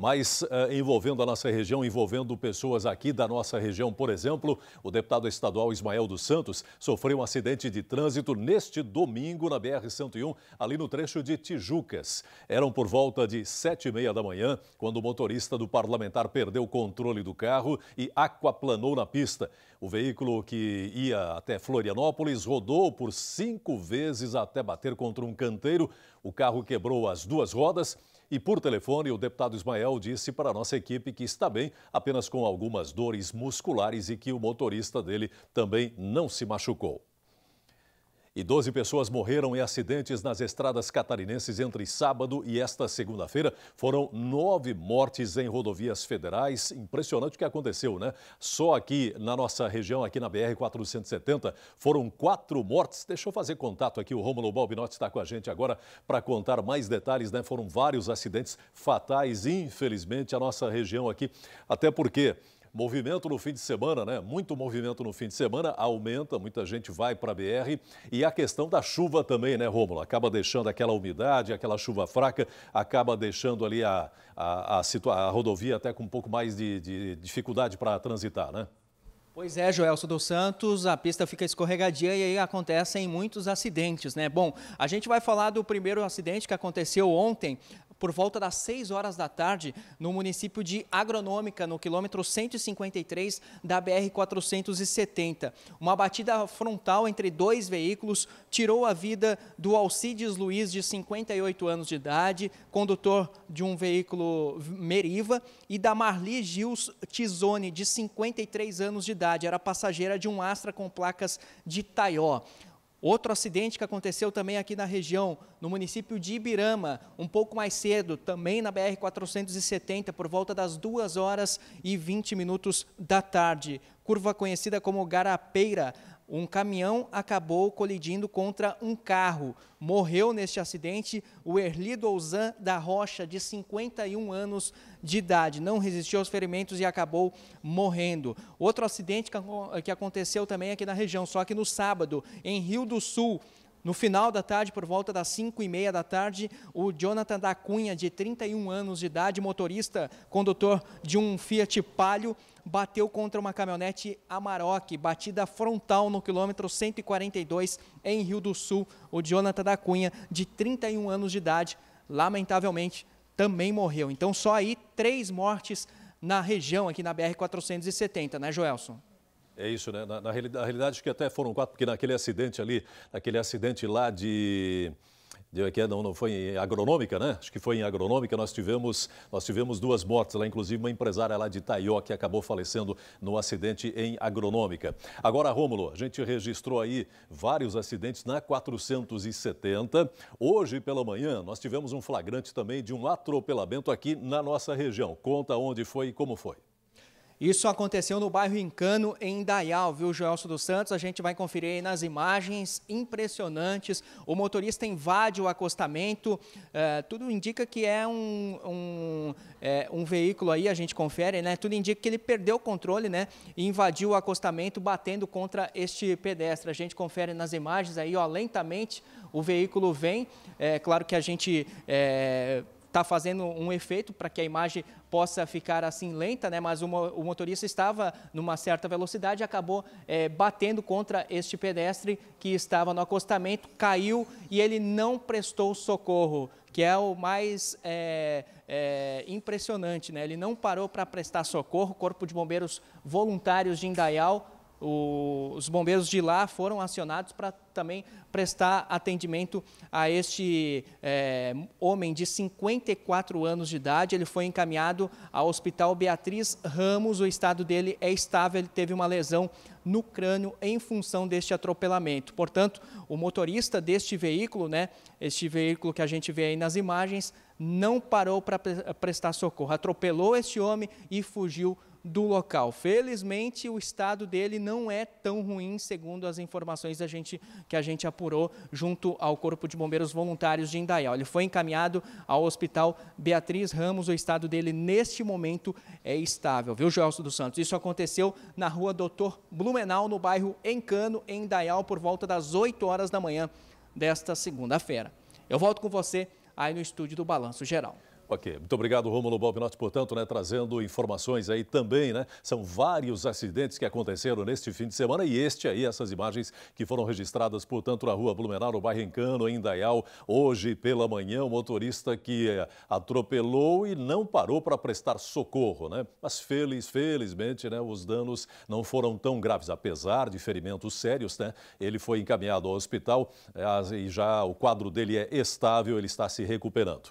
Mas eh, envolvendo a nossa região, envolvendo pessoas aqui da nossa região, por exemplo, o deputado estadual Ismael dos Santos sofreu um acidente de trânsito neste domingo na BR-101, ali no trecho de Tijucas. Eram por volta de sete e meia da manhã, quando o motorista do parlamentar perdeu o controle do carro e aquaplanou na pista. O veículo que ia até Florianópolis rodou por cinco vezes até bater contra um canteiro. O carro quebrou as duas rodas e por telefone, o deputado Ismael disse para a nossa equipe que está bem, apenas com algumas dores musculares e que o motorista dele também não se machucou. E 12 pessoas morreram em acidentes nas estradas catarinenses entre sábado e esta segunda-feira. Foram nove mortes em rodovias federais. Impressionante o que aconteceu, né? Só aqui na nossa região, aqui na BR-470, foram quatro mortes. Deixa eu fazer contato aqui. O Romulo Balbinotti está com a gente agora para contar mais detalhes, né? Foram vários acidentes fatais, infelizmente, a nossa região aqui. Até porque Movimento no fim de semana, né? Muito movimento no fim de semana, aumenta, muita gente vai para a BR. E a questão da chuva também, né, Rômulo? Acaba deixando aquela umidade, aquela chuva fraca, acaba deixando ali a, a, a, a rodovia até com um pouco mais de, de dificuldade para transitar, né? Pois é, Joelso dos Santos, a pista fica escorregadia e aí acontecem muitos acidentes, né? Bom, a gente vai falar do primeiro acidente que aconteceu ontem por volta das 6 horas da tarde no município de Agronômica, no quilômetro 153 da BR-470. Uma batida frontal entre dois veículos tirou a vida do Alcides Luiz, de 58 anos de idade, condutor de um veículo Meriva, e da Marli Gils Tizone, de 53 anos de idade. Era passageira de um Astra com placas de Taió. Outro acidente que aconteceu também aqui na região, no município de Ibirama, um pouco mais cedo, também na BR-470, por volta das 2 horas e 20 minutos da tarde. Curva conhecida como Garapeira um caminhão acabou colidindo contra um carro. Morreu neste acidente o Erli Douzan da Rocha, de 51 anos de idade. Não resistiu aos ferimentos e acabou morrendo. Outro acidente que aconteceu também aqui na região, só que no sábado, em Rio do Sul, no final da tarde, por volta das 5 e meia da tarde, o Jonathan da Cunha, de 31 anos de idade, motorista, condutor de um Fiat Palio, bateu contra uma caminhonete Amarok, batida frontal no quilômetro 142 em Rio do Sul. O Jonathan da Cunha, de 31 anos de idade, lamentavelmente também morreu. Então, só aí três mortes na região aqui na BR 470, né, Joelson? É isso, né? Na, na, realidade, na realidade, acho que até foram quatro, porque naquele acidente ali, naquele acidente lá de que é, não, não foi em agronômica, né? Acho que foi em agronômica, nós tivemos, nós tivemos duas mortes lá, inclusive uma empresária lá de Taió que acabou falecendo no acidente em agronômica. Agora, Rômulo, a gente registrou aí vários acidentes na 470. Hoje pela manhã, nós tivemos um flagrante também de um atropelamento aqui na nossa região. Conta onde foi e como foi. Isso aconteceu no bairro Encano, em Dayal, viu, Joelso dos Santos? A gente vai conferir aí nas imagens impressionantes. O motorista invade o acostamento. É, tudo indica que é um, um, é, um, veículo aí, a gente confere, né? Tudo indica que ele perdeu o controle, né? E invadiu o acostamento, batendo contra este pedestre. A gente confere nas imagens aí, ó, lentamente o veículo vem. É claro que a gente... É, está fazendo um efeito para que a imagem possa ficar assim lenta, né? mas o, motorista estava numa certa velocidade e acabou é, batendo contra este pedestre que estava no acostamento, caiu e ele não prestou socorro, que é o mais é, é, impressionante. Né? Ele não parou para prestar socorro, Corpo de Bombeiros Voluntários de Indaial o, os bombeiros de lá foram acionados para também prestar atendimento a este é, homem de 54 anos de idade. Ele foi encaminhado ao Hospital Beatriz Ramos. O estado dele é estável, ele teve uma lesão no crânio em função deste atropelamento. Portanto, o motorista deste veículo, né, este veículo que a gente vê aí nas imagens, não parou para prestar socorro. Atropelou este homem e fugiu do local. Felizmente, o estado dele não é tão ruim, segundo as informações da gente, que a gente apurou junto ao Corpo de Bombeiros Voluntários de Indaial. Ele foi encaminhado ao Hospital Beatriz Ramos. O estado dele, neste momento, é estável, viu, Joelso dos Santos? Isso aconteceu na rua Doutor Blumenau, no bairro Encano, em Indaial, por volta das 8 horas da manhã desta segunda-feira. Eu volto com você aí no estúdio do Balanço Geral. Ok, muito obrigado, Rômulo Balbinotti, portanto, né, trazendo informações aí também, né? São vários acidentes que aconteceram neste fim de semana e este aí, essas imagens que foram registradas, portanto, na rua Blumenau, no bairro Encano, em Indaial, hoje pela manhã, um motorista que eh, atropelou e não parou para prestar socorro, né? Mas feliz, felizmente, né, os danos não foram tão graves, apesar de ferimentos sérios, né? Ele foi encaminhado ao hospital eh, e já o quadro dele é estável, ele está se recuperando.